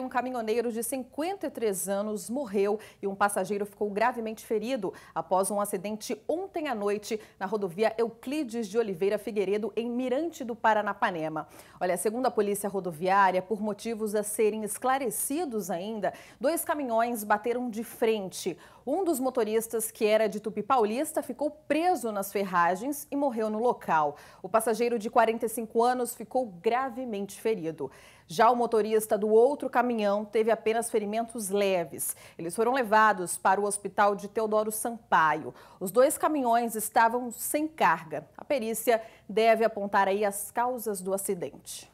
um caminhoneiro de 53 anos morreu e um passageiro ficou gravemente ferido após um acidente ontem à noite na rodovia Euclides de Oliveira Figueiredo, em Mirante do Paranapanema. Olha, segundo a Polícia Rodoviária, por motivos a serem esclarecidos ainda, dois caminhões bateram de frente. Um dos motoristas, que era de Tupi Paulista, ficou preso nas ferragens e morreu no local. O passageiro de 45 anos ficou gravemente ferido. Já o motorista do outro caminhão caminhão teve apenas ferimentos leves. Eles foram levados para o hospital de Teodoro Sampaio. Os dois caminhões estavam sem carga. A perícia deve apontar aí as causas do acidente.